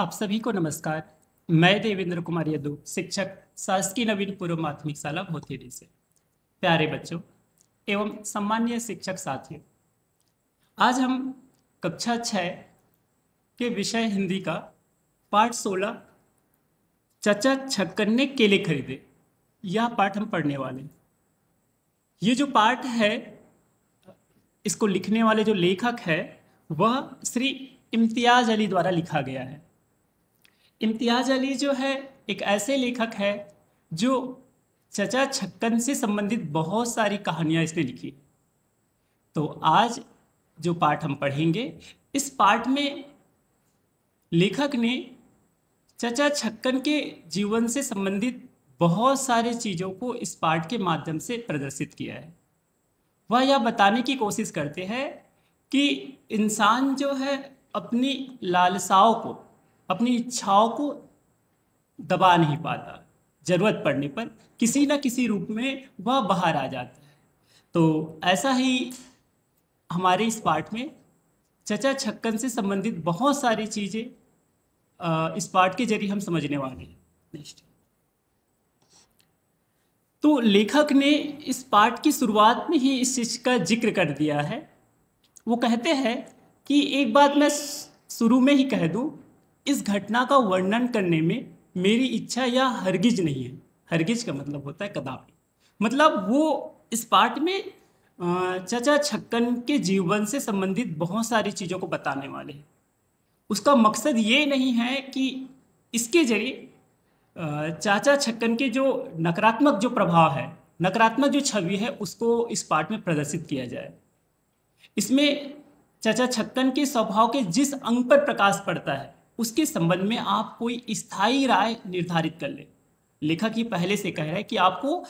आप सभी को नमस्कार मैं देवेंद्र कुमार यदु शिक्षक शासकीय नवीन पूर्व माध्यमिक शाला भोतेरी से प्यारे बच्चों एवं सम्मान्य शिक्षक साथियों आज हम कक्षा छः के विषय हिंदी का पाठ सोलह चचा छक्कने केले खरीदे यह पाठ हम पढ़ने वाले हैं ये जो पाठ है इसको लिखने वाले जो लेखक है वह श्री इम्तियाज अली द्वारा लिखा गया है इम्तियाज़ अली जो है एक ऐसे लेखक है जो चचा छक्कन से संबंधित बहुत सारी कहानियाँ इसने लिखी तो आज जो पाठ हम पढ़ेंगे इस पाठ में लेखक ने चचा छक्कन के जीवन से संबंधित बहुत सारे चीज़ों को इस पाठ के माध्यम से प्रदर्शित किया है वह यह बताने की कोशिश करते हैं कि इंसान जो है अपनी लालसाओं को अपनी इच्छाओं को दबा नहीं पाता जरूरत पड़ने पर किसी न किसी रूप में वह बाहर आ जाता है तो ऐसा ही हमारे इस पाठ में चचा छक्कन से संबंधित बहुत सारी चीज़ें इस पाठ के जरिए हम समझने वाले हैं नेक्स्ट तो लेखक ने इस पाठ की शुरुआत में ही इस चीज़ का जिक्र कर दिया है वो कहते हैं कि एक बात मैं शुरू में ही कह दूं इस घटना का वर्णन करने में मेरी इच्छा या हरगिज नहीं है हरगिज का मतलब होता है कदापि मतलब वो इस पार्ट में चचा छक्कन के जीवन से संबंधित बहुत सारी चीज़ों को बताने वाले हैं उसका मकसद ये नहीं है कि इसके जरिए चाचा छक्कन के जो नकारात्मक जो प्रभाव है नकारात्मक जो छवि है उसको इस पार्ट में प्रदर्शित किया जाए इसमें चाचा छक्कन के स्वभाव के जिस अंग पर प्रकाश पड़ता है उसके संबंध में आप कोई स्थायी राय निर्धारित कर ले लेखक ही पहले से कह रहा है कि आपको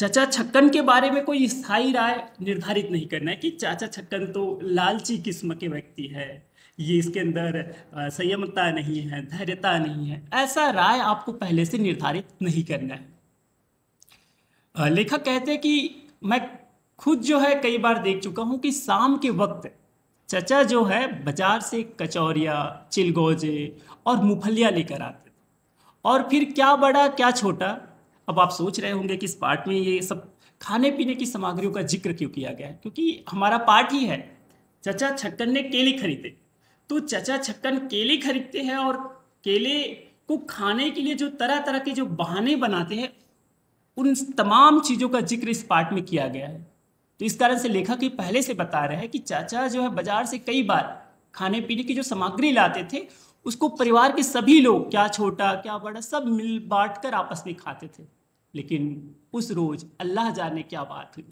चाचा छक्कन के बारे में कोई स्थायी राय निर्धारित नहीं करना है कि चाचा छक्कन तो लालची किस्म के व्यक्ति है ये इसके अंदर संयमता नहीं है धैर्यता नहीं है ऐसा राय आपको पहले से निर्धारित नहीं करना है लेखक कहते हैं कि मैं खुद जो है कई बार देख चुका हूं कि शाम के वक्त चचा जो है बाजार से कचौरिया चिलगोजे और मुफलिया लेकर आते थे और फिर क्या बड़ा क्या छोटा अब आप सोच रहे होंगे कि इस पार्ट में ये सब खाने पीने की सामग्रियों का जिक्र क्यों किया गया है क्योंकि हमारा पार्ट ही है चचा छक्कन ने केले खरीदे तो चचा छक्कन केले खरीदते हैं और केले को खाने के लिए जो तरह तरह के जो बहाने बनाते हैं उन तमाम चीज़ों का जिक्र इस पार्ट में किया गया है तो इस कारण से लेखक ये पहले से बता रहे हैं कि चाचा जो है बाजार से कई बार खाने पीने की जो सामग्री लाते थे उसको परिवार के सभी लोग क्या छोटा क्या बड़ा सब मिल बांट कर आपस में खाते थे लेकिन उस रोज अल्लाह जाने क्या बात हुई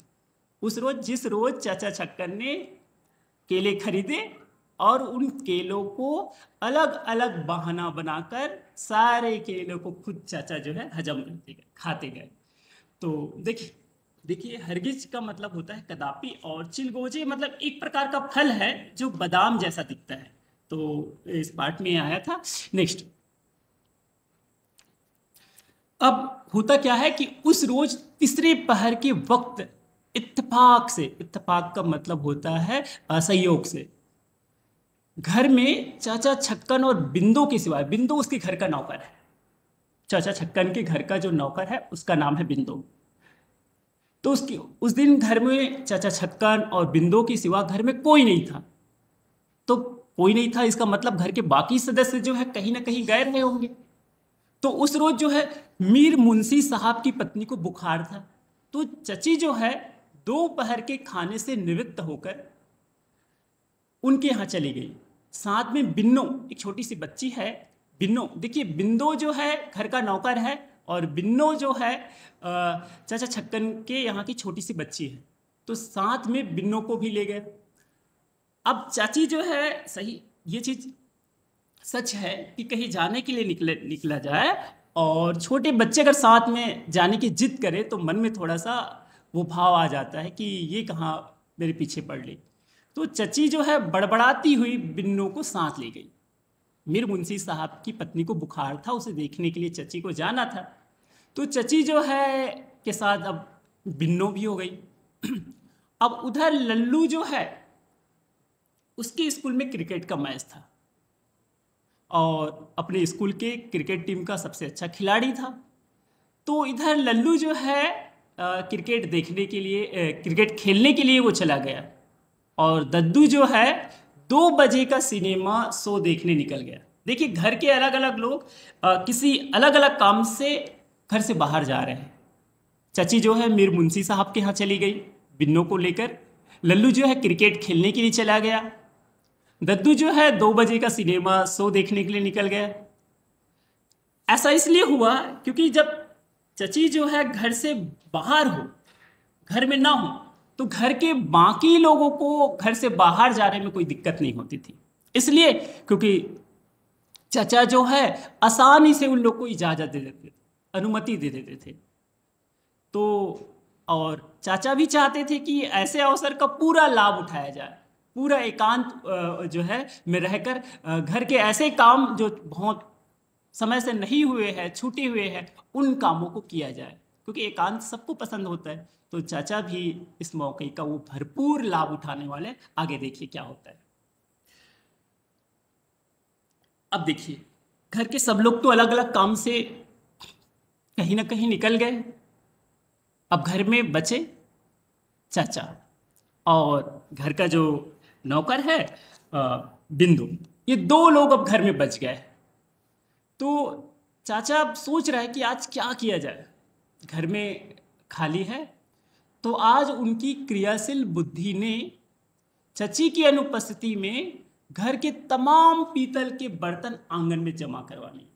उस रोज जिस रोज चाचा छक्कर ने केले खरीदे और उन केलों को अलग अलग बहाना बनाकर सारे केलों को खुद चाचा जो है हजम करते गए खाते गए तो देखिए देखिए हरगिज का मतलब होता है कदापि और चिलगोजे मतलब एक प्रकार का फल है जो बादाम जैसा दिखता है तो इस पार्ट में आया था नेक्स्ट अब होता क्या है कि उस रोज तीसरे पहर के वक्त इत्तफाक से इत्तफाक का मतलब होता है असहयोग से घर में चाचा छक्कन और बिंदु के सिवाय बिंदु उसके घर का नौकर है चाचा छक्कन के घर का जो नौकर है उसका नाम है बिंदु तो उसकी उस दिन घर में चाचा छक्कन और बिंदु के सिवा घर में कोई नहीं था तो कोई नहीं था इसका मतलब घर के बाकी सदस्य जो है कहीं ना कहीं गए रहे होंगे तो उस रोज जो है मीर मुंशी साहब की पत्नी को बुखार था तो चची जो है दोपहर के खाने से निवृत्त होकर उनके यहाँ चली गई साथ में बिन्नो एक छोटी सी बच्ची है बिन्नो देखिए बिंदो जो है घर का नौकर है और बिन्नो जो है चाचा छक्कन के यहाँ की छोटी सी बच्ची है तो साथ में बिन्नो को भी ले गए अब चाची जो है सही ये चीज़ सच है कि कहीं जाने के लिए निकले निकला जाए और छोटे बच्चे अगर साथ में जाने की जिद करे तो मन में थोड़ा सा वो भाव आ जाता है कि ये कहाँ मेरे पीछे पड़ ली तो चची जो है बड़बड़ाती हुई बिन्नू को साथ ले गई मीर मुंशी साहब की पत्नी को बुखार था उसे देखने के लिए चची को जाना था तो चची जो है के साथ अब बिन्नो भी हो गई अब उधर लल्लू जो है उसके स्कूल में क्रिकेट का मैच था और अपने स्कूल के क्रिकेट टीम का सबसे अच्छा खिलाड़ी था तो इधर लल्लू जो है आ, क्रिकेट देखने के लिए आ, क्रिकेट खेलने के लिए वो चला गया और दद्दू जो है दो बजे का सिनेमा शो देखने निकल गया देखिए घर के अलग अलग लोग आ, किसी अलग अलग काम से घर से बाहर जा रहे हैं चची जो है मीर मुंशी साहब के यहाँ चली गई बिन्नों को लेकर लल्लू जो है क्रिकेट खेलने के लिए चला गया दद्दू जो है दो बजे का सिनेमा शो देखने के लिए निकल गया ऐसा इसलिए हुआ क्योंकि जब चची जो है घर से बाहर हो घर में ना हो तो घर के बाकी लोगों को घर से बाहर जाने में कोई दिक्कत नहीं होती थी इसलिए क्योंकि चचा जो है आसानी से उन लोग को इजाज़त दे देते थे अनुमति दे देते थे तो और चाचा भी चाहते थे कि ऐसे अवसर का पूरा लाभ उठाया जाए पूरा एकांत जो है में रहकर घर के ऐसे काम जो बहुत समय से नहीं हुए हैं छूटे हुए हैं उन कामों को किया जाए क्योंकि एकांत सबको पसंद होता है तो चाचा भी इस मौके का वो भरपूर लाभ उठाने वाले आगे देखिए क्या होता है अब देखिए घर के सब लोग तो अलग अलग काम से कहीं ना कहीं निकल गए अब घर में बचे चाचा और घर का जो नौकर है बिंदु ये दो लोग अब घर में बच गए तो चाचा अब सोच रहा है कि आज क्या किया जाए घर में खाली है तो आज उनकी क्रियाशील बुद्धि ने चची की अनुपस्थिति में घर के तमाम पीतल के बर्तन आंगन में जमा करवा लिए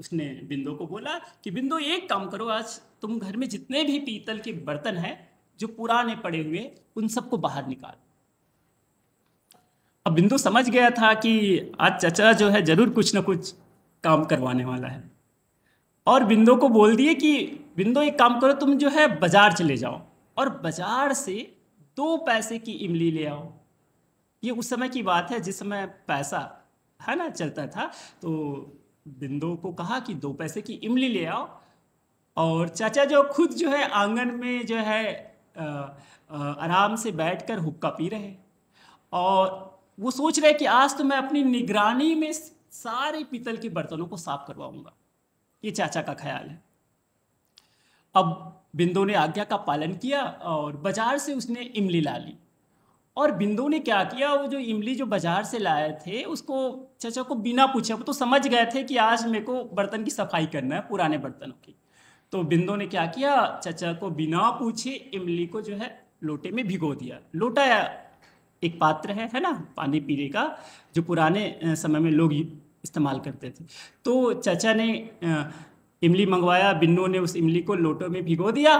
उसने बिंदु को बोला कि बिंदु एक काम करो आज तुम घर में जितने भी पीतल के बर्तन हैं जो पुराने पड़े हुए उन सबको बाहर निकाल अब बिंदु समझ गया था कि आज चचा जो है जरूर कुछ ना कुछ काम करवाने वाला है और बिंदु को बोल दिए कि बिंदु एक काम करो तुम जो है बाजार चले जाओ और बाजार से दो पैसे की इमली ले आओ ये उस समय की बात है जिस समय पैसा है ना चलता था तो बिंदु को कहा कि दो पैसे की इमली ले आओ और चाचा जो खुद जो है आंगन में जो है आ, आ, आराम से बैठकर हुक्का पी रहे और वो सोच रहे कि आज तो मैं अपनी निगरानी में सारे पीतल के बर्तनों को साफ करवाऊंगा ये चाचा का ख्याल है अब बिंदु ने आज्ञा का पालन किया और बाजार से उसने इमली ला ली और बिंदु ने क्या किया वो जो इमली जो बाजार से लाए थे उसको चाचा को बिना पूछे वो तो समझ गए थे कि आज मेरे को बर्तन की सफाई करना है पुराने बर्तनों की तो बिंदु ने क्या किया चाचा को बिना पूछे इमली को जो है लोटे में भिगो दिया लोटा एक पात्र है है ना पानी पीने का जो पुराने समय में लोग इस्तेमाल करते थे तो चचा ने इमली मंगवाया बिन्नू ने उस इमली को लोटो में भिगो दिया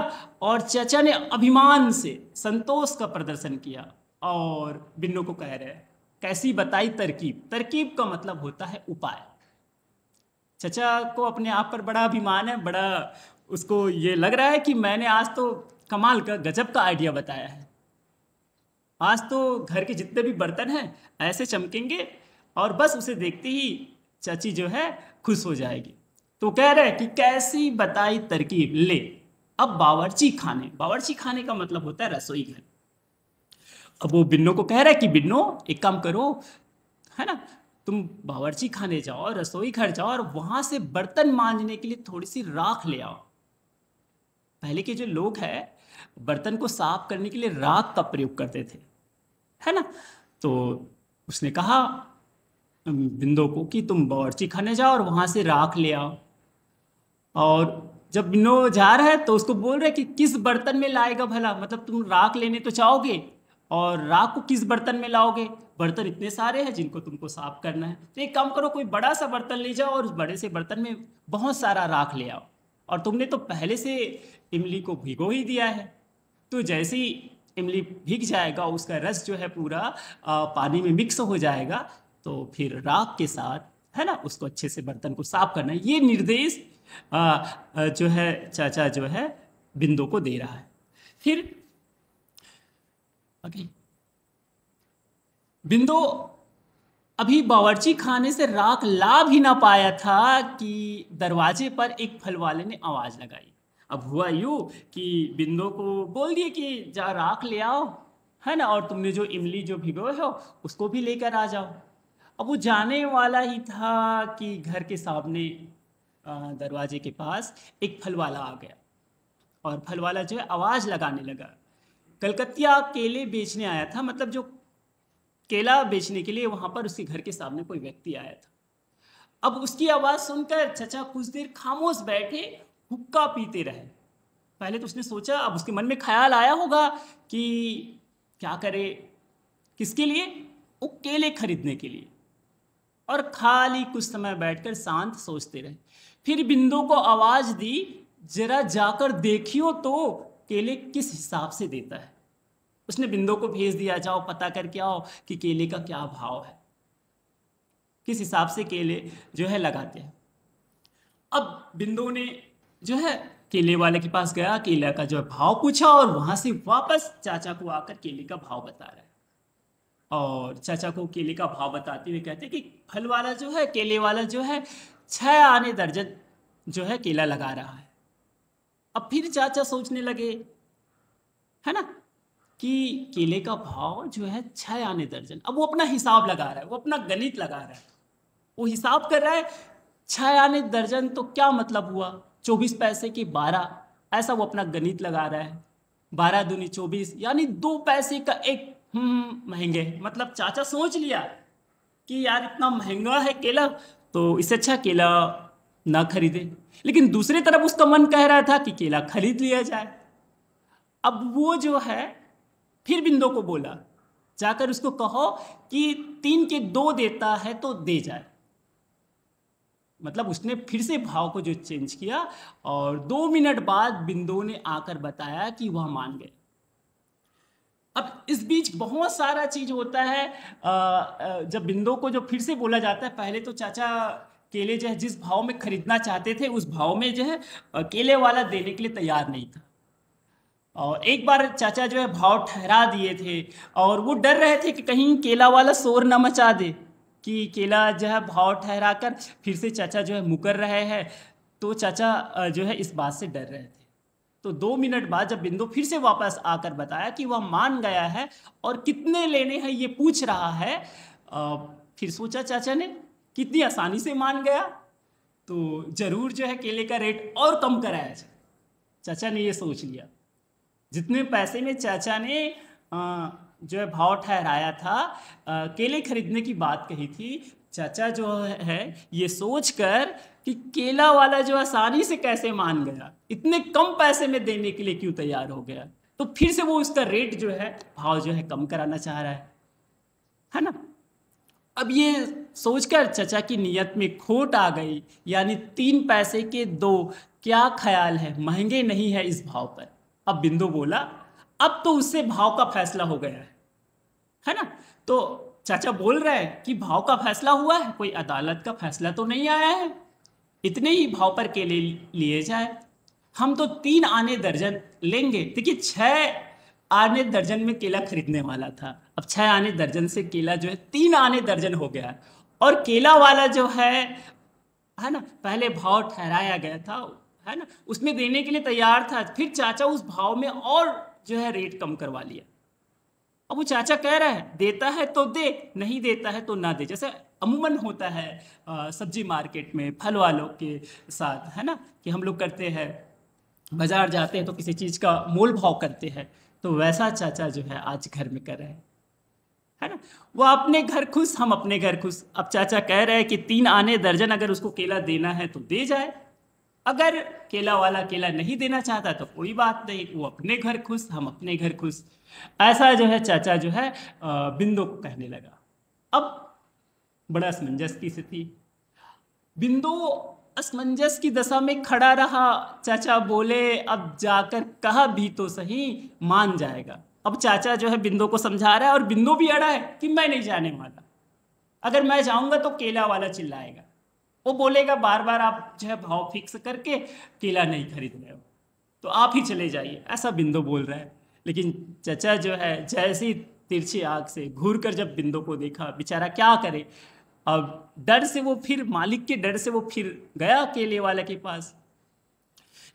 और चचा ने अभिमान से संतोष का प्रदर्शन किया और बिन्नो को कह रहे हैं कैसी बताई तरकीब तरकीब का मतलब होता है उपाय चचा को अपने आप पर बड़ा अभिमान है बड़ा उसको ये लग रहा है कि मैंने आज तो कमाल का गजब का आइडिया बताया है आज तो घर के जितने भी बर्तन हैं ऐसे चमकेंगे और बस उसे देखते ही चाची जो है खुश हो जाएगी तो कह रहे हैं कि कैसी बताई तरकीब ले अब बावर्ची खाने बावर्ची खाने का मतलब होता है रसोई घर अब वो बिन्नो को कह रहा है कि बिन्नो एक काम करो है ना तुम बावर्ची खाने जाओ रसोई घर जाओ और वहां से बर्तन मांजने के लिए थोड़ी सी राख ले आओ पहले के जो लोग हैं बर्तन को साफ करने के लिए राख का प्रयोग करते थे है ना तो उसने कहा बिंदो को कि तुम बावर्ची खाने जाओ और वहां से राख ले आओ और जब बिन्नो जा रहा है तो उसको बोल रहा है कि किस बर्तन में लाएगा भला मतलब तुम राख लेने तो चाहोगे और राख को किस बर्तन में लाओगे बर्तन इतने सारे हैं जिनको तुमको साफ करना है तो एक काम करो कोई बड़ा सा बर्तन ले जाओ और उस बड़े से बर्तन में बहुत सारा राख ले आओ और तुमने तो पहले से इमली को भिगो ही दिया है तो जैसे ही इमली भीग जाएगा उसका रस जो है पूरा पानी में मिक्स हो जाएगा तो फिर राख के साथ है ना उसको अच्छे से बर्तन को साफ करना ये निर्देश जो है चाचा जो है बिंदु को दे रहा है फिर अगली बिंदु अभी बावर्ची खाने से राख ला भी ना पाया था कि दरवाजे पर एक फल वाले ने आवाज लगाई अब हुआ यू कि बिंदु को बोल दिए कि जा राख ले आओ है ना और तुमने जो इमली जो भिगोए हो उसको भी लेकर आ जाओ अब वो जाने वाला ही था कि घर के सामने दरवाजे के पास एक फल वाला आ गया और फल वाला जो है आवाज़ लगाने लगा कलकत्तिया केले बेचने आया था मतलब जो केला बेचने के लिए वहां पर उसके घर के सामने कोई व्यक्ति आया था अब उसकी आवाज़ सुनकर चचा कुछ देर खामोश बैठे हुक्का पीते रहे पहले तो उसने सोचा अब उसके मन में ख्याल आया होगा कि क्या करे किसके लिए वो केले खरीदने के लिए और खाली कुछ समय बैठकर शांत सोचते रहे फिर बिंदु को आवाज़ दी जरा जाकर देखियो तो केले किस हिसाब से देता है उसने बिंदु को भेज दिया जाओ पता करके आओ कि केले का क्या भाव है किस हिसाब से केले जो है लगाते हैं अब बिंदु ने जो है केले वाले के पास गया केले का जो भाव पूछा और वहां से वापस चाचा को आकर केले का भाव बता रहा है और चाचा को केले का भाव बताते हुए कहते हैं कि फल वाला जो है केले वाला जो है छह आने दर्जन जो है केला लगा रहा है अब फिर चाचा सोचने लगे है ना कि केले का भाव जो है छह आने दर्जन अब वो अपना हिसाब लगा रहा है वो अपना गणित लगा रहा है वो हिसाब कर रहा है छह आने दर्जन तो क्या मतलब हुआ चौबीस पैसे की बारह ऐसा वो अपना गणित लगा रहा है बारह दूनी चौबीस यानी दो पैसे का एक हम्म, महंगे मतलब चाचा सोच लिया कि यार इतना महंगा है केला तो इससे अच्छा केला ना खरीदे लेकिन दूसरी तरफ उसका मन कह रहा था कि केला खरीद लिया जाए अब वो जो है फिर बिंदु को बोला जाकर उसको कहो कि तीन के दो देता है तो दे जाए मतलब उसने फिर से भाव को जो चेंज किया और दो मिनट बाद बिंदु ने आकर बताया कि वह मान गए अब इस बीच बहुत सारा चीज होता है जब बिंदु को जो फिर से बोला जाता है पहले तो चाचा केले जो है जिस भाव में खरीदना चाहते थे उस भाव में जो है केले वाला देने के लिए तैयार नहीं था और एक बार चाचा जो है भाव ठहरा दिए थे और वो डर रहे थे कि कहीं केला वाला शोर न मचा दे कि केला जो है भाव ठहरा कर फिर से चाचा जो है मुकर रहे हैं तो चाचा जो है इस बात से डर रहे थे तो दो मिनट बाद जब बिंदु फिर से वापस आकर बताया कि वह मान गया है और कितने लेने हैं ये पूछ रहा है फिर सोचा चाचा ने कितनी आसानी से मान गया तो ज़रूर जो है केले का रेट और कम कराया जाए चाचा ने ये सोच लिया जितने पैसे में चाचा ने जो है भाव ठहराया था केले खरीदने की बात कही थी चाचा जो है ये सोच कर कि केला वाला जो आसानी से कैसे मान गया इतने कम पैसे में देने के लिए क्यों तैयार हो गया तो फिर से वो उसका रेट जो है भाव जो है कम कराना चाह रहा है है ना अब ये सोचकर चचा की नियत में खोट आ गई यानी तीन पैसे के दो क्या ख्याल है महंगे नहीं है इस भाव पर अब बिंदु बोला अब तो उससे भाव का फैसला हो गया है है ना तो चाचा बोल रहे हैं कि भाव का फैसला हुआ है कोई अदालत का फैसला तो नहीं आया है इतने ही भाव पर केले लिए जाए हम तो तीन आने दर्जन लेंगे देखिए छह आने दर्जन में केला खरीदने वाला था अब छः आने दर्जन से केला जो है तीन आने दर्जन हो गया और केला वाला जो है है ना पहले भाव ठहराया गया था है ना उसमें देने के लिए तैयार था फिर चाचा उस भाव में और जो है रेट कम करवा लिया अब वो चाचा कह रहा है देता है तो दे नहीं देता है तो ना दे जैसे अमूमन होता है सब्जी मार्केट में फल वालों के साथ है ना कि हम लोग करते हैं बाजार जाते हैं तो किसी चीज़ का मोल भाव करते हैं तो वैसा चाचा जो है आज घर में कर रहे है है ना वो अपने घर खुश हम अपने घर खुश अब चाचा कह रहे हैं कि तीन आने दर्जन अगर उसको केला देना है तो दे जाए अगर केला वाला केला नहीं देना चाहता तो कोई बात नहीं वो अपने घर खुश हम अपने घर खुश ऐसा जो है चाचा जो है बिंदु को कहने लगा अब बड़ा समंजस की स्थिति बिंदु असमंजस की दशा में खड़ा रहा चाचा बोले अब जाकर कहा भी तो सही मान जाएगा अब चाचा जो है बिंदु को समझा रहा है और बिंदु भी अड़ा है कि मैं नहीं जाने वाला अगर मैं जाऊंगा तो केला वाला चिल्लाएगा वो बोलेगा बार बार आप जो है भाव फिक्स करके केला नहीं खरीद रहे हो तो आप ही चले जाइए ऐसा बिंदु बोल रहा है लेकिन चचा जो है जैसी तिरछी आग से घूर कर जब बिंदु को देखा बेचारा क्या करे अब डर से वो फिर मालिक के डर से वो फिर गया अकेले वाले के पास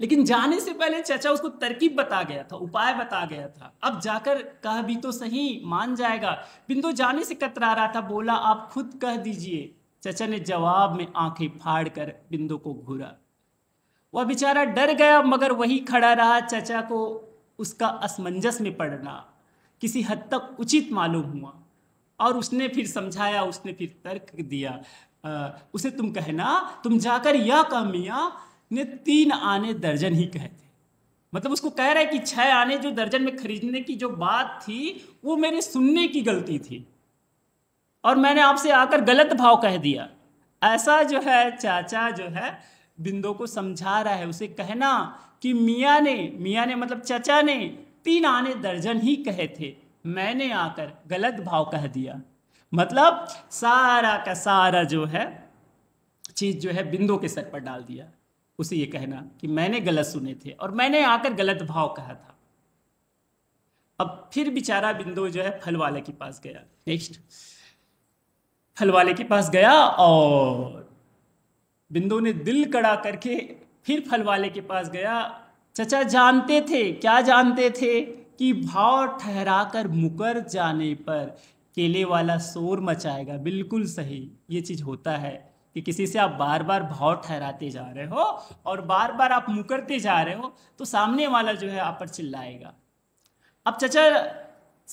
लेकिन जाने से पहले चाचा उसको तरकीब बता गया था उपाय बता गया था अब जाकर कह भी तो सही मान जाएगा बिंदु जाने से कतरा रहा था बोला आप खुद कह दीजिए चचा ने जवाब में आंखें फाड़ कर बिंदु को घूरा वह बेचारा डर गया मगर वही खड़ा रहा चचा को उसका असमंजस में पड़ना किसी हद तक उचित मालूम हुआ और उसने फिर समझाया उसने फिर तर्क दिया आ, उसे तुम कहना तुम जाकर यह कह मियाँ ने तीन आने दर्जन ही कहे थे मतलब उसको कह रहा है कि छह आने जो दर्जन में खरीदने की जो बात थी वो मेरे सुनने की गलती थी और मैंने आपसे आकर गलत भाव कह दिया ऐसा जो है चाचा जो है बिंदो को समझा रहा है उसे कहना कि मियाँ ने मियाँ ने मतलब चाचा ने तीन आने दर्जन ही कहे थे मैंने आकर गलत भाव कह दिया मतलब सारा का सारा जो है चीज़ जो है बिंदु के सर पर डाल दिया उसे ये कहना कि मैंने गलत सुने थे और मैंने आकर गलत भाव कहा था अब फिर बेचारा बिंदु जो है फल वाले के पास गया नेक्स्ट फल वाले के पास गया और बिंदु ने दिल कड़ा करके फिर फल वाले के पास गया चचा जानते थे क्या जानते थे कि भाव ठहरा कर मुकर जाने पर केले वाला शोर मचाएगा बिल्कुल सही ये चीज़ होता है कि किसी से आप बार बार भाव ठहराते जा रहे हो और बार बार आप मुकरते जा रहे हो तो सामने वाला जो है आप पर चिल्लाएगा अब चचा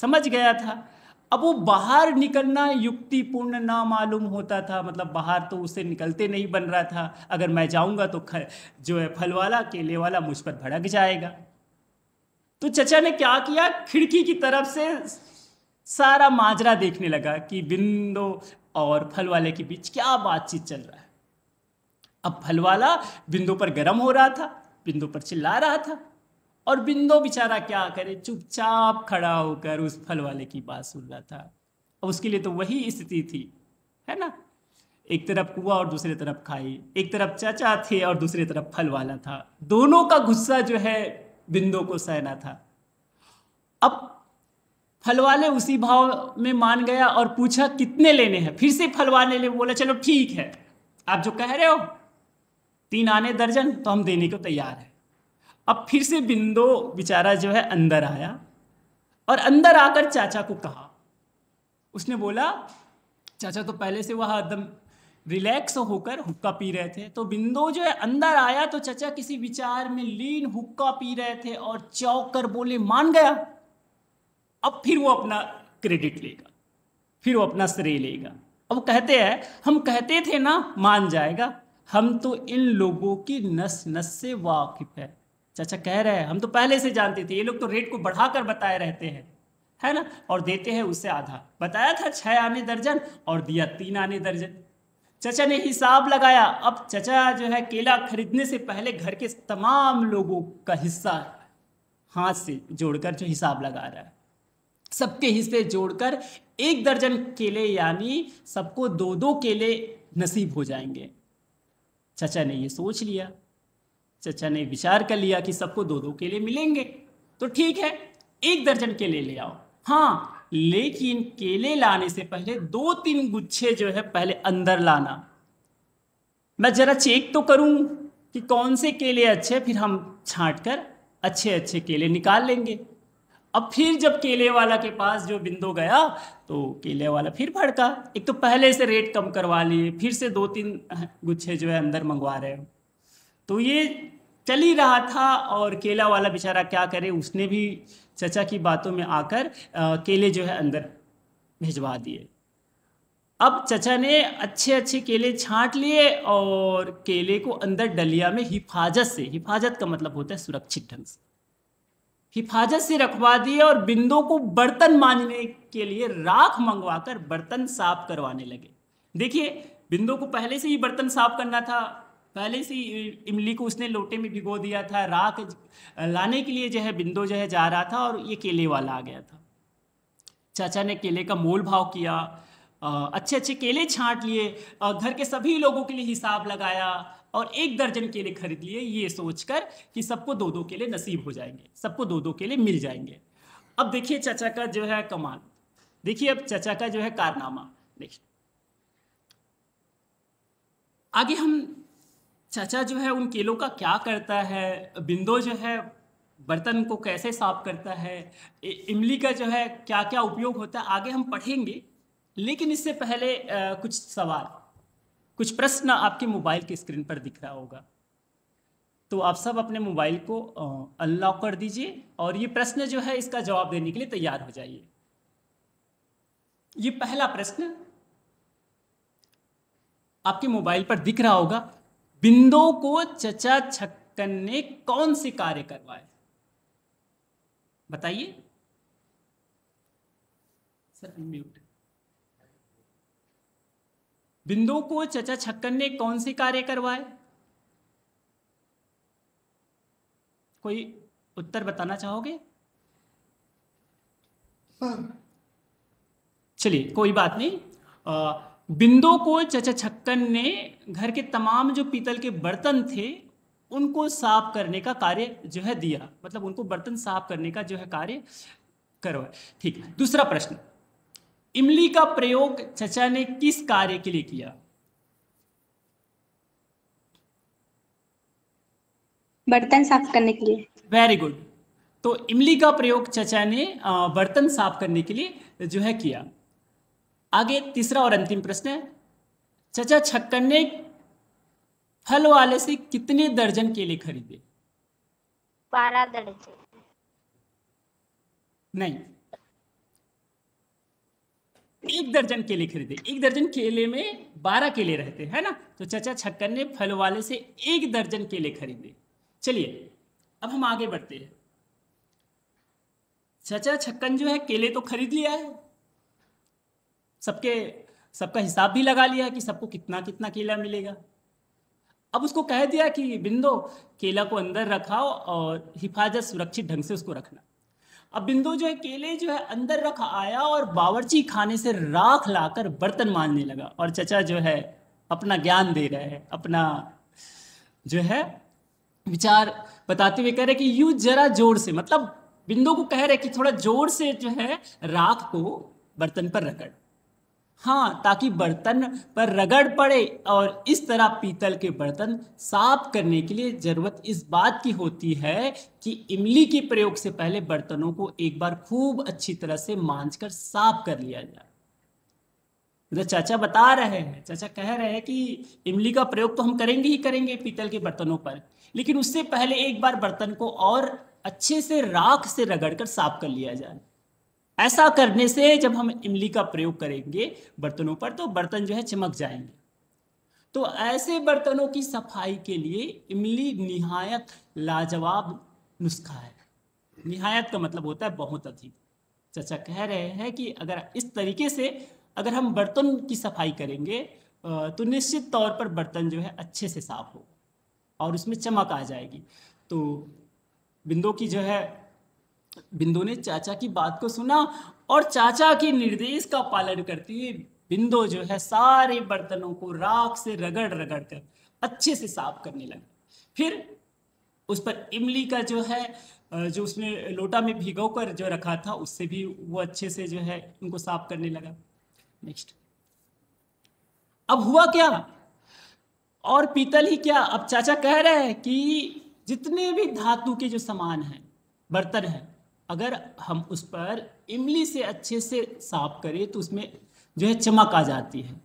समझ गया था अब वो बाहर निकलना युक्तिपूर्ण ना मालूम होता था मतलब बाहर तो उसे निकलते नहीं बन रहा था अगर मैं जाऊंगा तो जो है फल वाला केले वाला मुझ पर भड़क जाएगा तो चचा ने क्या किया खिड़की की तरफ से सारा माजरा देखने लगा कि बिंदो और फल वाले के बीच क्या बातचीत चल रहा है अब फल वाला बिंदु पर गर्म हो रहा था बिंदु पर चिल्ला रहा था और बिंदु बेचारा क्या करे चुपचाप खड़ा होकर उस फल वाले की बात सुन रहा था अब उसके लिए तो वही स्थिति थी है ना एक तरफ कुआ और दूसरी तरफ खाई एक तरफ चाचा थे और दूसरी तरफ फल वाला था दोनों का गुस्सा जो है बिंदु को सहना था अब फल वाले उसी भाव में मान गया और पूछा कितने लेने हैं फिर से फल वाले ने बोला चलो ठीक है आप जो कह रहे हो तीन आने दर्जन तो हम देने को तैयार है अब फिर से बिंदो बेचारा जो है अंदर आया और अंदर आकर चाचा को कहा उसने बोला चाचा तो पहले से वह एकदम रिलैक्स होकर हुक्का पी रहे थे तो बिंदो जो है अंदर आया तो चचा किसी विचार में लीन हुक्का पी रहे थे और चौक कर बोले मान गया अब फिर वो अपना क्रेडिट लेगा फिर वो अपना श्रेय लेगा अब कहते हैं हम कहते थे ना मान जाएगा हम तो इन लोगों की नस नस से वाकिफ है चाचा कह रहे हैं हम तो पहले से जानते थे ये लोग तो रेट को बढ़ाकर बताए रहते हैं है ना और देते हैं उससे आधा बताया था छह आने दर्जन और दिया तीन आने दर्जन चचा ने हिसाब लगाया अब चचा जो है केला खरीदने से पहले घर के तमाम लोगों का हिस्सा हाथ से जोड़कर जो हिसाब लगा रहा है सबके हिस्से जोड़कर एक दर्जन केले यानी सबको दो दो केले नसीब हो जाएंगे चचा ने ये सोच लिया चचा ने विचार कर लिया कि सबको दो दो केले मिलेंगे तो ठीक है एक दर्जन केले ले आओ हाँ लेकिन केले लाने से पहले दो तीन गुच्छे जो है पहले अंदर लाना मैं ज़रा चेक तो करूं कि कौन से केले अच्छे फिर हम छाट कर अच्छे अच्छे केले निकाल लेंगे अब फिर जब केले वाला के पास जो बिंदु गया तो केले वाला फिर भड़का एक तो पहले से रेट कम करवा लिए फिर से दो तीन गुच्छे जो है अंदर मंगवा रहे हो तो ये चल ही रहा था और केला वाला बेचारा क्या करे उसने भी चचा की बातों में आकर आ, केले जो है अंदर भिजवा दिए अब चचा ने अच्छे अच्छे केले छांट लिए और केले को अंदर डलिया में हिफाजत से हिफाजत का मतलब होता है सुरक्षित ढंग से हिफाजत से रखवा दिए और बिंदु को बर्तन मांजने के लिए राख मंगवाकर बर्तन साफ करवाने लगे देखिए बिंदु को पहले से ही बर्तन साफ करना था पहले से इमली को उसने लोटे में भिगो दिया था राख लाने के लिए जो है बिंदो जो है जा रहा था और ये केले वाला आ गया था चाचा ने केले का मोल भाव किया अच्छे अच्छे केले छांट लिए घर के सभी लोगों के लिए हिसाब लगाया और एक दर्जन केले खरीद लिए ये सोचकर कि सबको दो दो केले नसीब हो जाएंगे सबको दो दो केले मिल जाएंगे अब देखिए चाचा का जो है कमाल देखिए अब चाचा का जो है कारनामा देखिए आगे हम चाचा जो है उन केलों का क्या करता है बिंदो जो है बर्तन को कैसे साफ करता है इमली का जो है क्या क्या उपयोग होता है आगे हम पढ़ेंगे लेकिन इससे पहले आ, कुछ सवाल कुछ प्रश्न आपके मोबाइल की स्क्रीन पर दिख रहा होगा तो आप सब अपने मोबाइल को अनलॉक कर दीजिए और ये प्रश्न जो है इसका जवाब देने के लिए तैयार हो जाइए ये पहला प्रश्न आपके मोबाइल पर दिख रहा होगा बिंदो को चचा छक्कन ने कौन से कार्य करवाए बताइए सर म्यूट बिंदु को चचा छक्कन ने कौन से कार्य करवाए कोई उत्तर बताना चाहोगे चलिए कोई बात नहीं आ, बिंदु को चचा छक्कन ने घर के तमाम जो पीतल के बर्तन थे उनको साफ करने का कार्य जो है दिया मतलब उनको बर्तन साफ करने का जो है कार्य करवाया ठीक दूसरा प्रश्न इमली का प्रयोग चचा ने किस कार्य के लिए किया बर्तन साफ करने के लिए वेरी गुड तो इमली का प्रयोग चचा ने बर्तन साफ करने के लिए जो है किया आगे तीसरा और अंतिम प्रश्न है चचा छक्कर ने फल वाले से कितने दर्जन केले खरीदे बारह दर्जन नहीं एक दर्जन केले खरीदे एक दर्जन केले में बारह केले रहते हैं ना तो चचा छक्कर ने फल वाले से एक दर्जन केले खरीदे चलिए अब हम आगे बढ़ते हैं चचा छक्कन जो है केले तो खरीद लिया है सबके सबका हिसाब भी लगा लिया कि सबको कितना कितना केला मिलेगा अब उसको कह दिया कि बिंदो केला को अंदर रखाओ और हिफाजत सुरक्षित ढंग से उसको रखना अब बिंदु जो है केले जो है अंदर रख आया और बावर्ची खाने से राख लाकर बर्तन मानने लगा और चचा जो है अपना ज्ञान दे रहे हैं अपना जो है विचार बताते हुए कह रहे कि यू जरा जोर से मतलब बिंदु को कह रहे कि थोड़ा जोर से जो है राख को बर्तन पर रगड़ हाँ ताकि बर्तन पर रगड़ पड़े और इस तरह पीतल के बर्तन साफ करने के लिए ज़रूरत इस बात की होती है कि इमली के प्रयोग से पहले बर्तनों को एक बार खूब अच्छी तरह से मांझ कर साफ कर लिया जाए मतलब चाचा बता रहे हैं चाचा कह रहे हैं कि इमली का प्रयोग तो हम करेंगे ही करेंगे पीतल के बर्तनों पर लेकिन उससे पहले एक बार बर्तन को और अच्छे से राख से रगड़ कर साफ कर लिया जाए ऐसा करने से जब हम इमली का प्रयोग करेंगे बर्तनों पर तो बर्तन जो है चमक जाएंगे तो ऐसे बर्तनों की सफाई के लिए इमली निहायत लाजवाब नुस्खा है निहायत का मतलब होता है बहुत अधिक चचा कह रहे हैं कि अगर इस तरीके से अगर हम बर्तन की सफाई करेंगे तो निश्चित तौर पर बर्तन जो है अच्छे से साफ होगा और उसमें चमक आ जाएगी तो बिंदु की जो है बिंदु ने चाचा की बात को सुना और चाचा के निर्देश का पालन करते हुए बिंदु जो है सारे बर्तनों को राख से रगड़ रगड़ कर अच्छे से साफ करने लगे फिर उस पर इमली का जो है जो उसने लोटा में भिगो कर जो रखा था उससे भी वो अच्छे से जो है उनको साफ करने लगा नेक्स्ट अब हुआ क्या और पीतल ही क्या अब चाचा कह रहे हैं कि जितने भी धातु के जो सामान हैं बर्तन हैं अगर हम उस पर इमली से अच्छे से साफ करें तो उसमें जो है चमक आ जाती है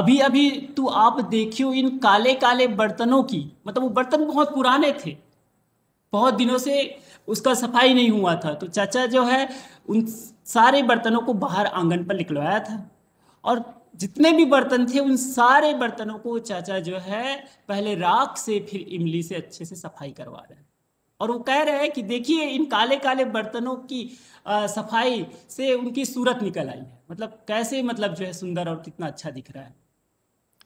अभी अभी तो आप देखियो इन काले काले बर्तनों की मतलब वो बर्तन बहुत पुराने थे बहुत दिनों से उसका सफाई नहीं हुआ था तो चाचा जो है उन सारे बर्तनों को बाहर आंगन पर निकलवाया था और जितने भी बर्तन थे उन सारे बर्तनों को चाचा जो है पहले राख से फिर इमली से अच्छे से सफाई करवा रहे हैं और वो कह रहे हैं कि देखिए इन काले काले बर्तनों की आ, सफाई से उनकी सूरत निकल आई है मतलब कैसे मतलब जो है सुंदर और कितना अच्छा दिख रहा है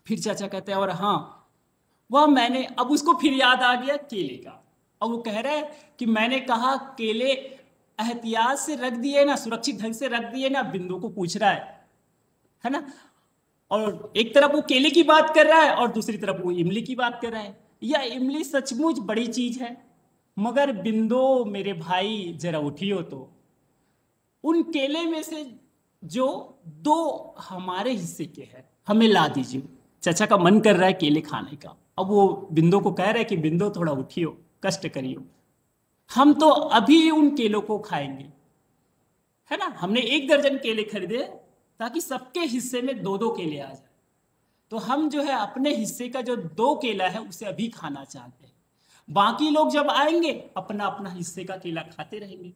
फिर चाचा कहते हैं और हाँ वह मैंने अब उसको फिर याद आ गया केले का और वो कह रहा है कि मैंने कहा केले एहतियात से रख दिए ना सुरक्षित ढंग से रख दिए ना बिंदु को पूछ रहा है है ना और एक तरफ वो केले की बात कर रहा है और दूसरी तरफ वो इमली की बात कर रहा है यह इमली सचमुच बड़ी चीज है मगर बिंदो मेरे भाई जरा उठियो तो उन केले में से जो दो हमारे हिस्से के हैं हमें ला दीजिए चचा का मन कर रहा है केले खाने का अब वो बिंदु को कह रहा है कि बिंदु थोड़ा उठियो कष्ट करियो हम तो अभी उन केलों को खाएंगे है ना हमने एक दर्जन केले खरीदे ताकि सबके हिस्से में दो दो केले आ जाए तो हम जो है अपने हिस्से का जो दो केला है उसे अभी खाना चाहते हैं बाकी लोग जब आएंगे अपना अपना हिस्से का केला खाते रहेंगे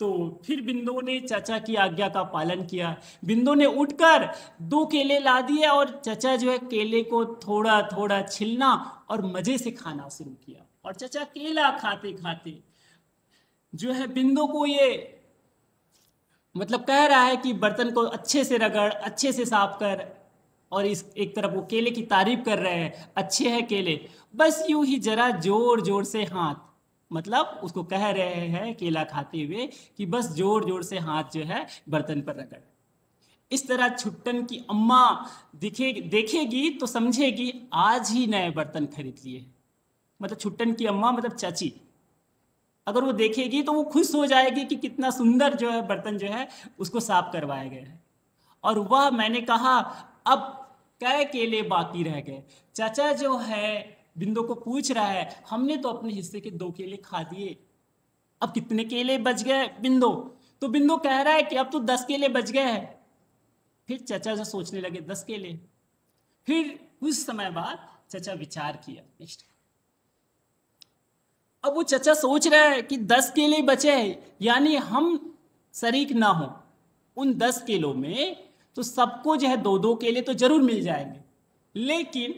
तो फिर बिंदु ने चाचा की आज्ञा का पालन किया बिंदु ने उठकर दो केले ला दिए और चाचा जो है केले को थोड़ा थोड़ा छिलना और मजे से खाना शुरू किया और चाचा केला खाते खाते जो है बिंदु को ये मतलब कह रहा है कि बर्तन को अच्छे से रगड़ अच्छे से साफ कर और इस एक तरफ वो केले की तारीफ कर रहे हैं अच्छे हैं केले बस यूं ही जरा जोर जोर से हाथ मतलब उसको कह रहे हैं केला खाते हुए कि बस जोर जोर से हाथ जो है बर्तन पर रगड़ इस तरह छुट्टन की अम्मा दिखे देखेगी तो समझेगी आज ही नए बर्तन खरीद लिए मतलब छुट्टन की अम्मा मतलब चाची अगर वो देखेगी तो वो खुश हो जाएगी कि कितना सुंदर जो है बर्तन जो है उसको साफ करवाया गया है और वह मैंने कहा अब कै केले बाकी रह गए चाचा जो है बिंदु को पूछ रहा है हमने तो अपने हिस्से के दो केले खा दिए अब कितने केले बच गए बिंदु तो बिंदु कह रहा है कि अब तो दस केले बच गए हैं फिर चाचा जो सोचने लगे दस केले फिर कुछ समय बाद चचा विचार किया नेक्स्ट अब वो चचा सोच रहा है कि दस केले बचे हैं यानी हम शरीक ना हो उन दस केलों में तो सबको जो है दो दो केले तो जरूर मिल जाएंगे लेकिन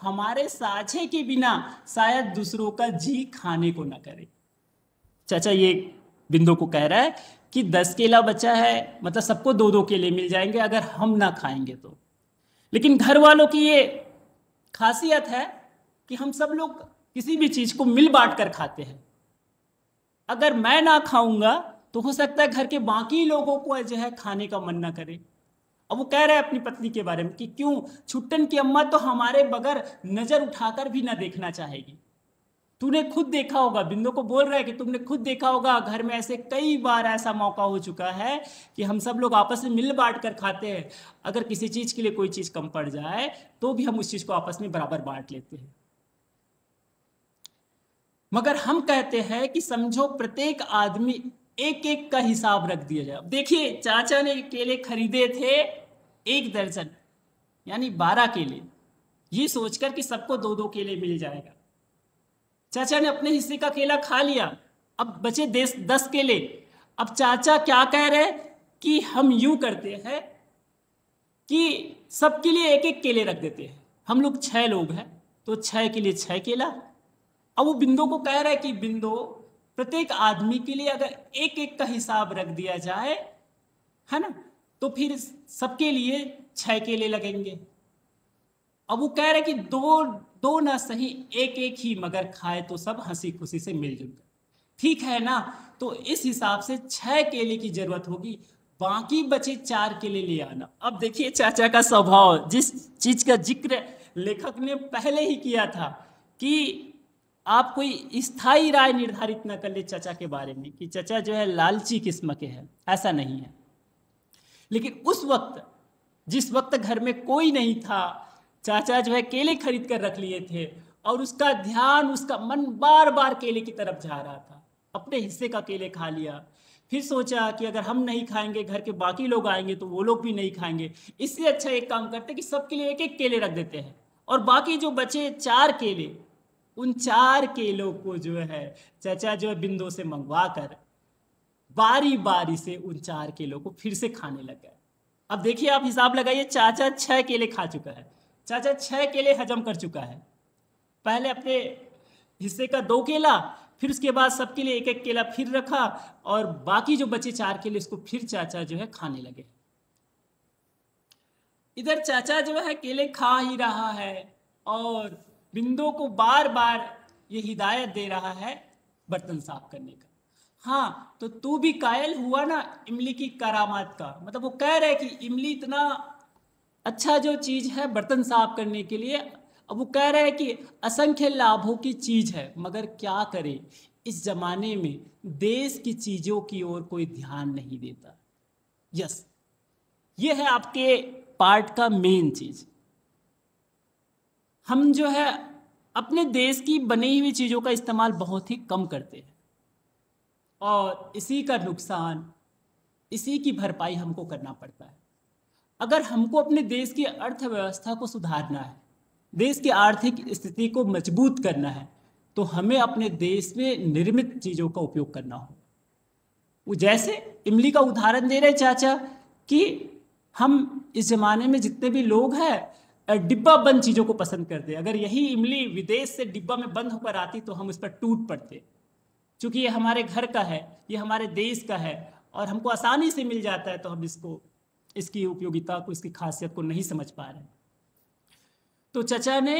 हमारे साझे के बिना शायद दूसरों का जी खाने को ना करे चाचा ये बिंदु को कह रहा है कि दस केला बचा है मतलब सबको दो दो केले मिल जाएंगे अगर हम ना खाएंगे तो लेकिन घर वालों की ये खासियत है कि हम सब लोग किसी भी चीज़ को मिल बांट कर खाते हैं अगर मैं ना खाऊंगा तो हो सकता है घर के बाकी लोगों को जो है खाने का मन ना करे अब वो कह रहे हैं अपनी पत्नी के बारे में कि क्यों छुट्टन की अम्मा तो हमारे बगैर नजर उठाकर भी ना देखना चाहेगी तूने खुद देखा होगा बिंदु को बोल रहा है कि तुमने खुद देखा होगा घर में ऐसे कई बार ऐसा मौका हो चुका है कि हम सब लोग आपस में मिल बांट कर खाते हैं अगर किसी चीज़ के लिए कोई चीज़ कम पड़ जाए तो भी हम उस चीज़ को आपस में बराबर बांट लेते हैं मगर हम कहते हैं कि समझो प्रत्येक आदमी एक एक का हिसाब रख दिया जाए देखिए चाचा ने केले खरीदे थे एक दर्जन यानी बारह केले ये सोचकर कि सबको दो दो केले मिल जाएगा चाचा ने अपने हिस्से का केला खा लिया अब बचे देश दस केले अब चाचा क्या कह रहे कि हम यू करते हैं कि सबके लिए एक एक केले रख देते हैं हम लोग छह लोग हैं तो छह के लिए छह केला अब वो बिंदु को कह रहा है कि बिंदु प्रत्येक आदमी के लिए अगर एक एक का हिसाब रख दिया जाए है ना तो फिर सबके लिए छः केले लगेंगे अब वो कह रहे कि दो दो ना सही एक एक ही मगर खाए तो सब हंसी खुशी से मिलजुल कर ठीक है ना तो इस हिसाब से छः केले की जरूरत होगी बाकी बचे चार केले ले आना अब देखिए चाचा का स्वभाव जिस चीज का जिक्र लेखक ने पहले ही किया था कि आप कोई स्थायी राय निर्धारित न कर ले चाचा के बारे में कि चाचा जो है लालची किस्म के हैं ऐसा नहीं है लेकिन उस वक्त जिस वक्त घर में कोई नहीं था चाचा जो है केले खरीद कर रख लिए थे और उसका ध्यान उसका मन बार बार केले की तरफ जा रहा था अपने हिस्से का केले खा लिया फिर सोचा कि अगर हम नहीं खाएंगे घर के बाकी लोग आएंगे तो वो लोग भी नहीं खाएंगे इससे अच्छा एक काम करते कि सबके लिए एक एक केले रख देते हैं और बाकी जो बचे चार केले उन चार केलों को जो है चाचा जो है बिंदु से मंगवा कर बारी बारी से उन चार केलों को फिर से खाने लग गए अब देखिए आप हिसाब लगाइए चाचा छह केले खा चुका है चाचा छह केले हजम कर चुका है पहले अपने हिस्से का दो केला फिर उसके बाद सबके लिए एक एक केला फिर रखा और बाकी जो बचे चार केले उसको फिर चाचा जो है खाने लगे इधर चाचा जो है केले खा ही रहा है और बिंदु को बार बार ये हिदायत दे रहा है बर्तन साफ करने का हाँ तो तू भी कायल हुआ ना इमली की करामात का मतलब वो कह रहे कि इमली इतना अच्छा जो चीज़ है बर्तन साफ करने के लिए अब वो कह रहा है कि असंख्य लाभों की चीज़ है मगर क्या करें इस ज़माने में देश की चीज़ों की ओर कोई ध्यान नहीं देता यस ये है आपके पार्ट का मेन चीज़ हम जो है अपने देश की बनी हुई चीज़ों का इस्तेमाल बहुत ही कम करते हैं और इसी का नुकसान इसी की भरपाई हमको करना पड़ता है अगर हमको अपने देश की अर्थव्यवस्था को सुधारना है देश की आर्थिक स्थिति को मजबूत करना है तो हमें अपने देश में निर्मित चीज़ों का उपयोग करना हो वो जैसे इमली का उदाहरण दे रहे चाचा कि हम इस ज़माने में जितने भी लोग हैं डिब्बा बंद चीज़ों को पसंद करते हैं अगर यही इमली विदेश से डिब्बा में बंद होकर आती तो हम उस पर टूट पड़ते चूंकि ये हमारे घर का है ये हमारे देश का है और हमको आसानी से मिल जाता है तो हम इसको इसकी उपयोगिता को इसकी खासियत को नहीं समझ पा रहे तो चचा ने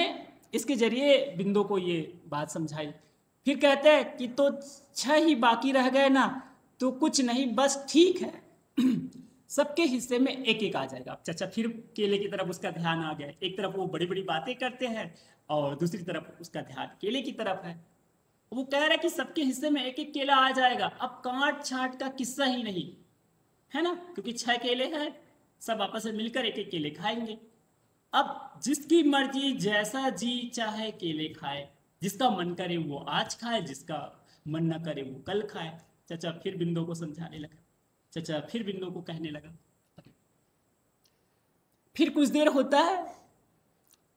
इसके जरिए बिंदु को ये बात समझाई फिर कहते हैं कि तो छह ही बाकी रह गए ना तो कुछ नहीं बस ठीक है सबके हिस्से में एक एक आ जाएगा चचा फिर केले की तरफ उसका ध्यान आ गया एक तरफ वो बड़ी बड़ी बातें करते हैं और दूसरी तरफ उसका ध्यान केले की तरफ है वो कह रहा है कि सबके हिस्से में एक एक केला आ जाएगा अब काट छाट का किस्सा ही नहीं है ना क्योंकि छह केले हैं सब आपस में मिलकर एक एक केले खाएंगे अब जिसकी मर्जी जैसा जी चाहे केले खाए जिसका मन करे वो आज खाए जिसका मन ना करे वो कल खाए चचा फिर बिंदु को समझाने लगा चचा फिर बिंदु को कहने लगा फिर कुछ देर होता है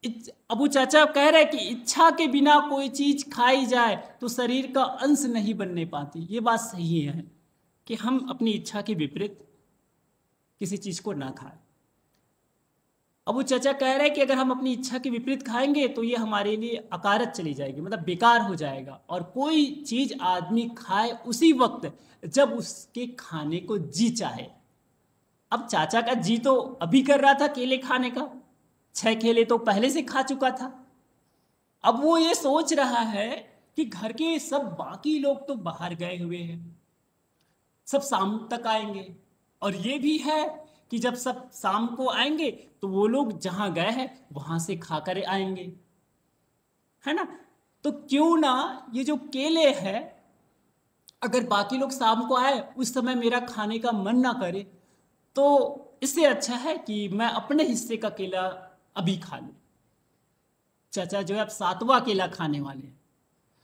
अबू चाचा कह रहे कि इच्छा के बिना कोई चीज खाई जाए तो शरीर का अंश नहीं बनने पाती ये बात सही है कि हम अपनी इच्छा के विपरीत किसी चीज को ना खाएं अबू चाचा कह रहे हैं कि अगर हम अपनी इच्छा के विपरीत खाएंगे तो ये हमारे लिए अकारत चली जाएगी मतलब बेकार हो जाएगा और कोई चीज आदमी खाए उसी वक्त जब उसके खाने को जी चाहे अब चाचा का जी तो अभी कर रहा था केले खाने का छह केले तो पहले से खा चुका था अब वो ये सोच रहा है कि घर के सब बाकी लोग तो बाहर गए हुए हैं सब शाम तक आएंगे और ये भी है कि जब सब शाम को आएंगे तो वो लोग जहाँ गए हैं वहां से खा कर आएंगे है ना तो क्यों ना ये जो केले है अगर बाकी लोग शाम को आए उस समय मेरा खाने का मन ना करे तो इससे अच्छा है कि मैं अपने हिस्से का केला अभी खा लो चाचा जो है आप सातवा केला खाने वाले हैं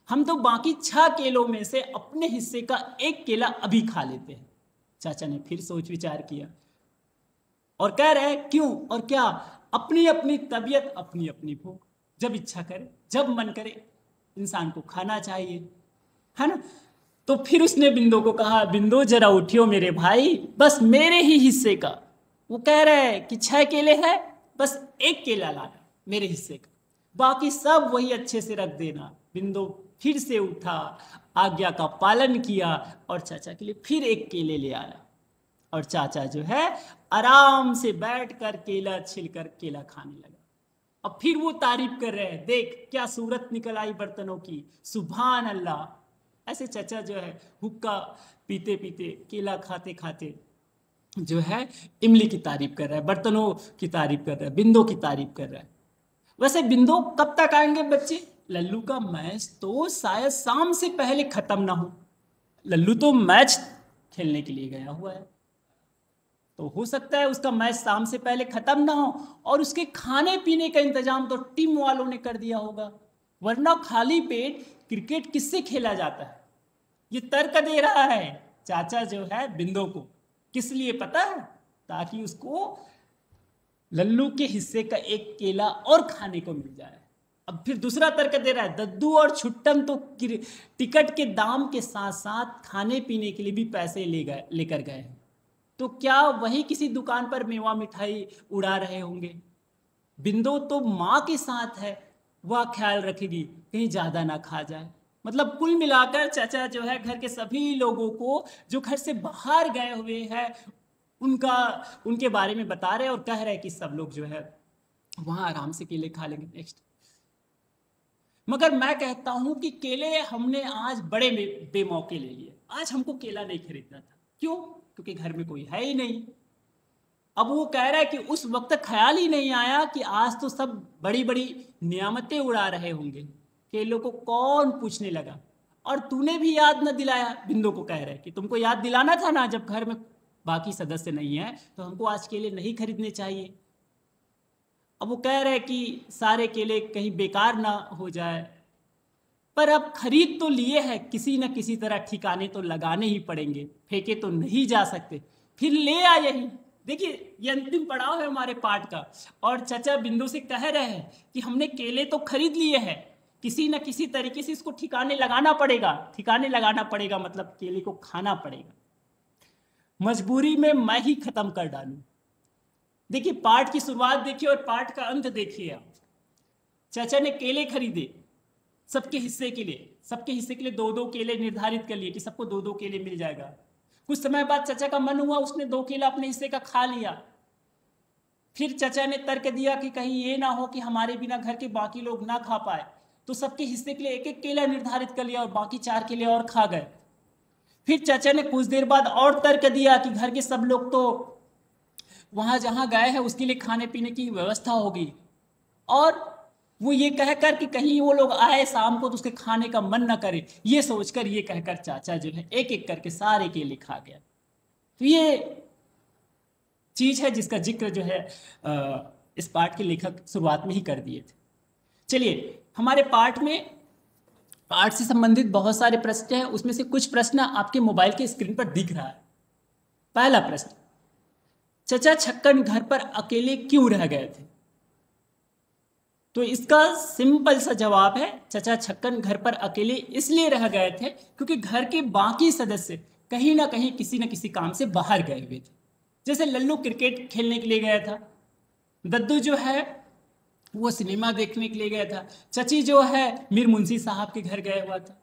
हम तो बाकी छह केलों में से अपने हिस्से का एक केला अभी खा लेते हैं चाचा ने फिर सोच विचार किया और कह रहे हैं क्यों और क्या अपनी अपनी तबीयत अपनी अपनी भूख जब इच्छा करे जब मन करे इंसान को खाना चाहिए है ना तो फिर उसने बिंदु को कहा बिंदु जरा उठियो मेरे भाई बस मेरे ही हिस्से का वो कह रहा है कि छह केले हैं बस एक केला लाना मेरे हिस्से का बाकी सब वही अच्छे से रख देना बिंदु फिर से उठा आज्ञा का पालन किया और चाचा के लिए फिर एक केले ले आया और चाचा जो है आराम से बैठ कर केला छिल कर केला खाने लगा अब फिर वो तारीफ कर रहे हैं देख क्या सूरत निकल आई बर्तनों की सुबहान अल्लाह ऐसे चाचा जो है हुक्का पीते पीते केला खाते खाते जो है इमली की तारीफ कर रहा है बर्तनों की तारीफ कर रहा है बिंदो की तारीफ कर रहा है वैसे बिंदो कब तक आएंगे बच्चे लल्लू का मैच तो शायद शाम से पहले खत्म ना हो लल्लू तो मैच खेलने के लिए गया हुआ है तो हो सकता है उसका मैच शाम से पहले खत्म ना हो और उसके खाने पीने का इंतजाम तो टीम वालों ने कर दिया होगा वरना खाली पेट क्रिकेट किससे खेला जाता है ये तर्क दे रहा है चाचा जो है बिंदो को किस लिए पता है ताकि उसको लल्लू के हिस्से का एक केला और खाने को मिल जाए अब फिर दूसरा तर्क दे रहा है दद्दू और छुट्टन तो टिकट के दाम के साथ साथ खाने पीने के लिए भी पैसे ले गए लेकर गए हैं तो क्या वही किसी दुकान पर मेवा मिठाई उड़ा रहे होंगे बिंदु तो माँ के साथ है वह ख्याल रखेगी कहीं ज़्यादा ना खा जाए मतलब कुल मिलाकर चाचा जो है घर के सभी लोगों को जो घर से बाहर गए हुए हैं उनका उनके बारे में बता रहे हैं और कह रहे हैं कि सब लोग जो है वहां आराम से केले खा लेंगे नेक्स्ट मगर मैं कहता हूं कि केले हमने आज बड़े बेमौके ले लिए आज हमको केला नहीं खरीदना था क्यों क्योंकि घर में कोई है ही नहीं अब वो कह रहा है कि उस वक्त ख्याल ही नहीं आया कि आज तो सब बड़ी बड़ी नियामतें उड़ा रहे होंगे केलो को कौन पूछने लगा और तूने भी याद न दिलाया बिंदु को कह रहे कि तुमको याद दिलाना था ना जब घर में बाकी सदस्य नहीं है तो हमको आज केले नहीं खरीदने चाहिए अब वो कह रहे कि सारे केले कहीं बेकार ना हो जाए पर अब खरीद तो लिए है किसी न किसी तरह ठिकाने तो लगाने ही पड़ेंगे फेंके तो नहीं जा सकते फिर ले आ यही देखिए ये अंतिम पड़ाव है हमारे पाठ का और चचा बिंदु से कह रहे हैं कि हमने केले तो खरीद लिए हैं किसी न किसी तरीके से इसको ठिकाने लगाना पड़ेगा ठिकाने लगाना पड़ेगा मतलब केले को खाना पड़ेगा मजबूरी में मैं ही खत्म कर डालू देखिए पाठ की शुरुआत देखिए और पाठ का अंत देखिए आप चाचा ने केले खरीदे सबके हिस्से के लिए सबके हिस्से के लिए दो दो केले निर्धारित कर लिए कि सबको दो दो केले मिल जाएगा कुछ समय बाद चचा का मन हुआ उसने दो केला अपने हिस्से का खा लिया फिर चचा ने तर्क दिया कि कहीं ये ना हो कि हमारे बिना घर के बाकी लोग ना खा पाए तो सबके हिस्से के लिए एक एक केला निर्धारित कर लिया और बाकी चार केले और खा गए फिर चाचा ने कुछ देर बाद और तर्क दिया कि घर के सब लोग तो वहां जहां गए हैं उसके लिए खाने पीने की व्यवस्था होगी और वो ये कहकर कि कहीं वो लोग आए शाम को तो उसके खाने का मन ना करे ये सोचकर ये कहकर चाचा जो है एक एक करके सारे केले खा गया तो ये चीज है जिसका जिक्र जो है इस पाठ के लेखक शुरुआत में ही कर दिए थे चलिए हमारे पाठ में पाठ से संबंधित बहुत सारे प्रश्न हैं उसमें से कुछ प्रश्न आपके मोबाइल के स्क्रीन पर दिख रहा है पहला प्रश्न चचा छक्कन घर पर अकेले क्यों रह गए थे तो इसका सिंपल सा जवाब है चचा छक्कन घर पर अकेले इसलिए रह गए थे क्योंकि घर के बाकी सदस्य कहीं ना कहीं किसी न किसी काम से बाहर गए हुए थे जैसे लल्लू क्रिकेट खेलने के लिए गया था दद्दू जो है वो सिनेमा देखने के लिए गया था चची जो है मीर मुंशी साहब के घर गया हुआ था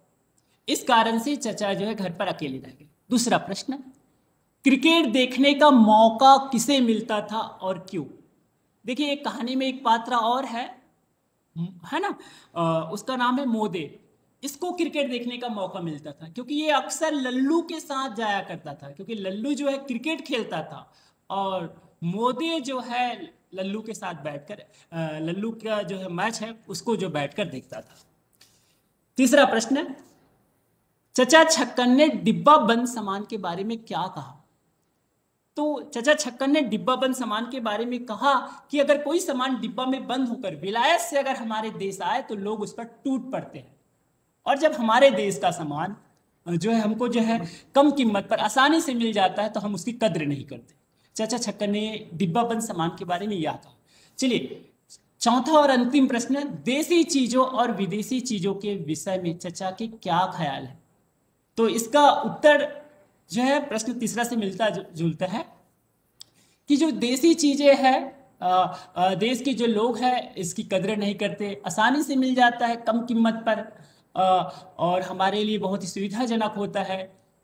इस कारण से चचा जो है घर पर अकेले रह गए दूसरा प्रश्न क्रिकेट देखने का मौका किसे मिलता था और क्यों देखिए एक कहानी में एक पात्र और है है ना आ, उसका नाम है मोदे इसको क्रिकेट देखने का मौका मिलता था क्योंकि ये अक्सर लल्लू के साथ जाया करता था क्योंकि लल्लू जो है क्रिकेट खेलता था और मोदे जो है लल्लू के साथ बैठकर लल्लू का जो है मैच है उसको जो बैठकर देखता था तीसरा प्रश्न चचा छक्कन ने डिब्बा बंद सामान के बारे में क्या कहा तो चचा छक्कन ने डिब्बा बंद सामान के बारे में कहा कि अगर कोई सामान डिब्बा में बंद होकर विलायत से अगर हमारे देश आए तो लोग उस पर टूट पड़ते हैं और जब हमारे देश का सामान जो है हमको जो है कम कीमत पर आसानी से मिल जाता है तो हम उसकी कद्र नहीं करते चाचा छक्कर ने डिब्बा बंद सामान के बारे में यह कहा चलिए चौथा और अंतिम प्रश्न देसी चीजों और विदेशी चीजों के विषय में चचा के क्या ख्याल है तो इसका उत्तर जो है प्रश्न तीसरा से मिलता जुलता है कि जो देसी चीजें हैं देश के जो लोग हैं इसकी कदर नहीं करते आसानी से मिल जाता है कम कीमत पर आ, और हमारे लिए बहुत ही सुविधाजनक होता है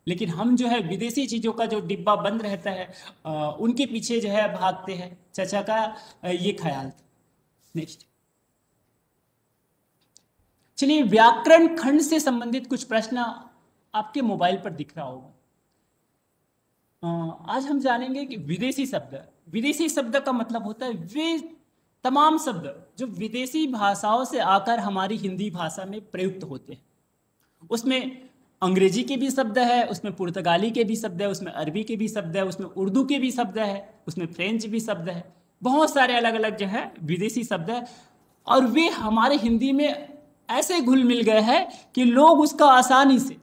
लेकिन हम जो है विदेशी चीज़ों का जो डिब्बा बंद रहता है आ, उनके पीछे जो है भागते हैं चाचा का ये ख्याल था नेक्स्ट चलिए व्याकरण खंड से संबंधित कुछ प्रश्न आपके मोबाइल पर दिख रहा होगा आज हम जानेंगे कि विदेशी शब्द विदेशी शब्द का मतलब होता है वे तमाम शब्द जो विदेशी भाषाओं से आकर हमारी हिंदी भाषा में प्रयुक्त होते हैं उसमें अंग्रेजी के भी शब्द है उसमें पुर्तगाली के भी शब्द है उसमें अरबी के भी शब्द है उसमें उर्दू के भी शब्द है उसमें फ्रेंच भी शब्द है बहुत सारे अलग अलग जो है विदेशी शब्द है और वे हमारे हिंदी में ऐसे घुल मिल गए हैं कि लोग उसका आसानी से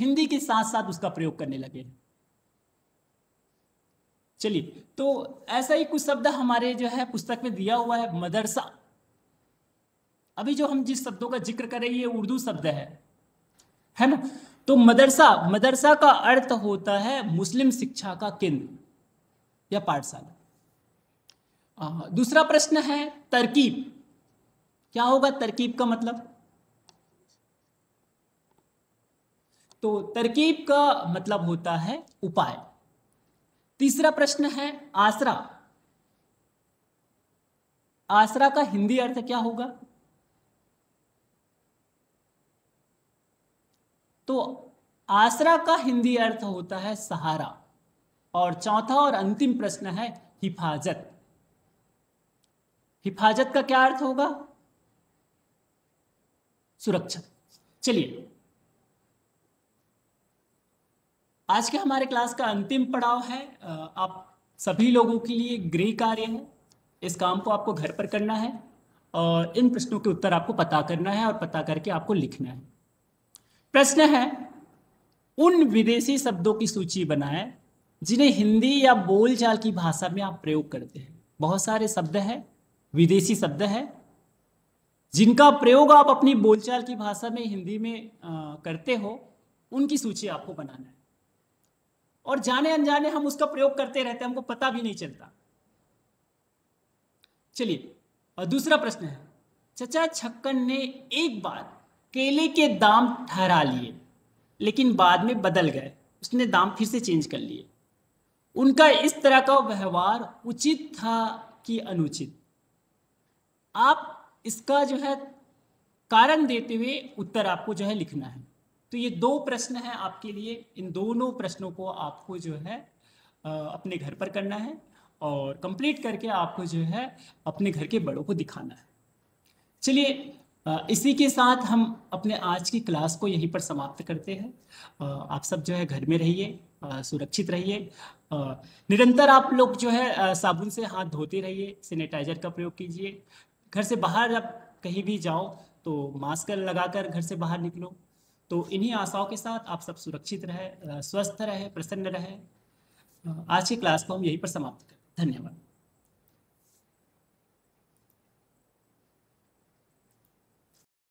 हिंदी के साथ साथ उसका प्रयोग करने लगे चलिए तो ऐसा ही कुछ शब्द हमारे जो है पुस्तक में दिया हुआ है मदरसा अभी जो हम जिस शब्दों का जिक्र कर रहे हैं ये उर्दू शब्द है है ना तो मदरसा मदरसा का अर्थ होता है मुस्लिम शिक्षा का केंद्र या पाठशाला दूसरा प्रश्न है तरकीब क्या होगा तरकीब का मतलब तो तरकीब का मतलब होता है उपाय तीसरा प्रश्न है आसरा आसरा का हिंदी अर्थ क्या होगा तो आसरा का हिंदी अर्थ होता है सहारा और चौथा और अंतिम प्रश्न है हिफाजत हिफाजत का क्या अर्थ होगा सुरक्षा चलिए आज के हमारे क्लास का अंतिम पड़ाव है आप सभी लोगों के लिए गृह कार्य है इस काम को आपको घर पर करना है और इन प्रश्नों के उत्तर आपको पता करना है और पता करके आपको लिखना है प्रश्न है उन विदेशी शब्दों की सूची बनाएं जिन्हें हिंदी या बोलचाल की भाषा में आप प्रयोग करते हैं बहुत सारे शब्द हैं विदेशी शब्द है जिनका प्रयोग आप अपनी बोलचाल की भाषा में हिंदी में आ, करते हो उनकी सूची आपको बनाना है और जाने अनजाने हम उसका प्रयोग करते रहते हैं हमको पता भी नहीं चलता चलिए और दूसरा प्रश्न है चचा छक्कन ने एक बार केले के दाम ठहरा लिए लेकिन बाद में बदल गए उसने दाम फिर से चेंज कर लिए उनका इस तरह का व्यवहार उचित था कि अनुचित आप इसका जो है कारण देते हुए उत्तर आपको जो है लिखना है तो ये दो प्रश्न हैं आपके लिए इन दोनों प्रश्नों को आपको जो है अपने घर पर करना है और कंप्लीट करके आपको जो है अपने घर के बड़ों को दिखाना है चलिए इसी के साथ हम अपने आज की क्लास को यहीं पर समाप्त करते हैं आप सब जो है घर में रहिए सुरक्षित रहिए निरंतर आप लोग जो है साबुन से हाथ धोते रहिए सैनिटाइजर का प्रयोग कीजिए घर से बाहर आप कहीं भी जाओ तो मास्क लगाकर घर से बाहर निकलो तो इन्हीं आशाओं के साथ आप सब सुरक्षित रहे स्वस्थ रहे प्रसन्न रहे आज की क्लास को हम यहीं पर समाप्त करें धन्यवाद